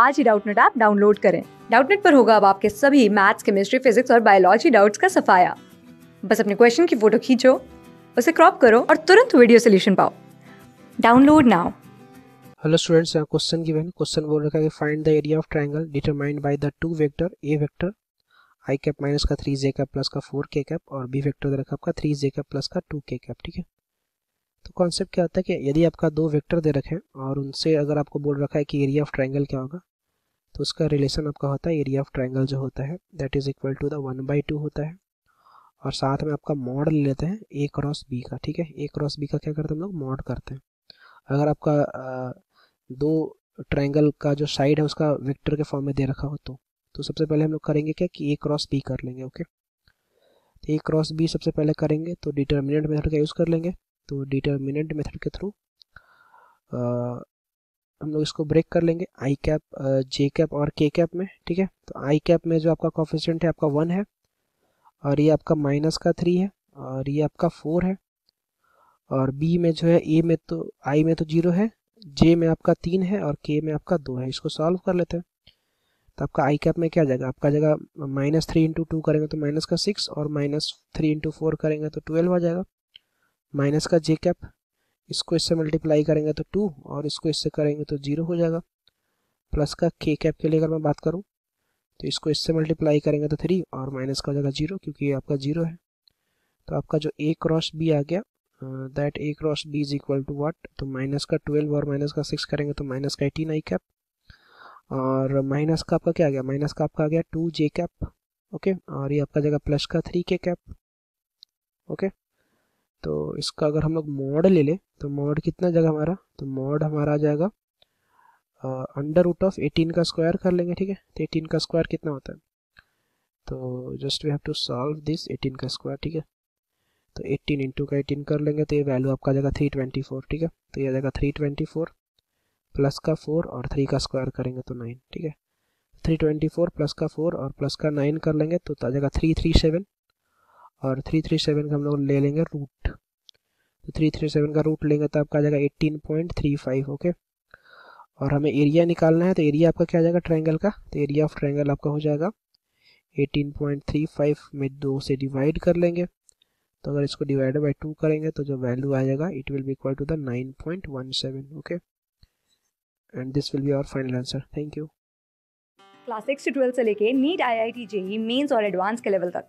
आज ही Doubtnut app download करें डाउटनेट पर होगा अब आपके सभी मैथ्स केमिस्ट्री फिजिक्स और बायोलॉजी डाउट्स का सफाया बस अपने क्वेश्चन की फोटो खींचो उसे क्रॉप करो और तुरंत वीडियो सोल्यूशन पाओ डाउनलोड नाउ हेलो स्टूडेंट्स यहाँ क्वेश्चन गिवन क्वेश्चन बोल रखा है कि find the area of triangle determined by the two vector A vector I cap minus का थ्री जे कैप प्लस का फोर के कैप और B vector दे रखा आपका थ्री जे कैप प्लस का टू के कैप ठीक है तो कॉन्सेप्ट क्या होता है कि यदि आपका दो वेक्टर दे रखे हैं और उनसे अगर आपको बोल रखा है कि एरिया ऑफ ट्राइंगल क्या होगा तो उसका रिलेशन आपका होता है एरिया ऑफ ट्राइंगल जो होता है that is equal to the one by two होता है और साथ में आपका मॉड ले लेते हैं ए क्रॉस बी का ठीक है ए क्रॉस बी का क्या करते हैं हम लोग मॉड करते हैं अगर आपका दो ट्राइंगल का जो साइड है उसका वेक्टर के फॉर्म में दे रखा हो तो तो सबसे पहले हम लोग करेंगे क्या कि ए क्रॉस बी कर लेंगे ओके तो ए क्रॉस बी सबसे पहले करेंगे तो डिटर्मिनेंट मेथड का यूज़ कर लेंगे तो डिटर्मिनेंट मेथड के थ्रू हम लोग इसको ब्रेक कर लेंगे आई कैप जे कैप और के कैप में ठीक है तो आई कैप में जो आपका कॉफिशेंट है आपका वन है और ये आपका माइनस का थ्री है और ये आपका फोर है और बी में जो है ए में तो आई में तो जीरो है जे में आपका तीन है और के में आपका दो है इसको सॉल्व कर लेते हैं तो आपका आई कैप में क्या जाएगा आपका जगह माइनस थ्री इंटू टू करेंगे तो माइनस का सिक्स और माइनस थ्री इंटू फोर करेंगे तो ट्वेल्व आ जाएगा माइनस का जे कैप इसको इससे मल्टीप्लाई करेंगे तो टू और इसको इससे करेंगे तो ज़ीरो हो जाएगा प्लस का के कैप के लिए अगर मैं बात करूँ तो इसको इससे मल्टीप्लाई करेंगे तो थ्री और माइनस का हो जाएगा जीरो क्योंकि ये आपका जीरो है तो आपका जो ए क्रॉस बी आ गया that A cross B is equal to what तो माइनस का ट्वेल्व और माइनस का सिक्स करेंगे तो माइनस का एटीन आई कैप और माइनस का आपका क्या आ गया माइनस का आपका आ गया टू जे कैप ओके और ये आपका जगह प्लस का थ्री के कैप ओके तो इसका अगर हम लोग मॉड ले लें तो मॉड कितना जाएगा हमारा तो मॉड हमारा आ जाएगा अंडर रूट ऑफ एटीन का स्क्वायर कर लेंगे ठीक है तो एटीन का स्क्वायर कितना होता है तो just we have to solve this eighteen का स्क्वायर ठीक है तो एटीन इंटू का एटीन कर लेंगे तो ये वैल्यू आपका आ जाएगा थ्री ट्वेंटी फोर ठीक है तो ये आ जाएगा थ्री ट्वेंटी फोर प्लस का फोर और थ्री का स्क्वायर करेंगे तो नाइन ठीक है थ्री ट्वेंटी फोर प्लस का फोर और प्लस का नाइन कर लेंगे तो आ जाएगा थ्री थ्री सेवन और थ्री थ्री सेवन का हम लोग ले लेंगे रूट तो थ्री थ्री सेवन का रूट लेंगे तो आपका आ जाएगा eighteen point three five okay और हमें एरिया निकालना है तो एरिया आपका क्या जाएगा ट्राइंगल का तो एरिया ऑफ ट्राइंगल आपका हो जाएगा 18.35 में दो से डिवाइड कर लेंगे तो अगर इसको डिवाइड बाई टू करेंगे तो जो वैल्यू आ जाएगा it will be equal to the 9.17 okay and this will be our final answer thank you class six से से लेके NEET I I T JEE Mains और एडवांस के लेवल तक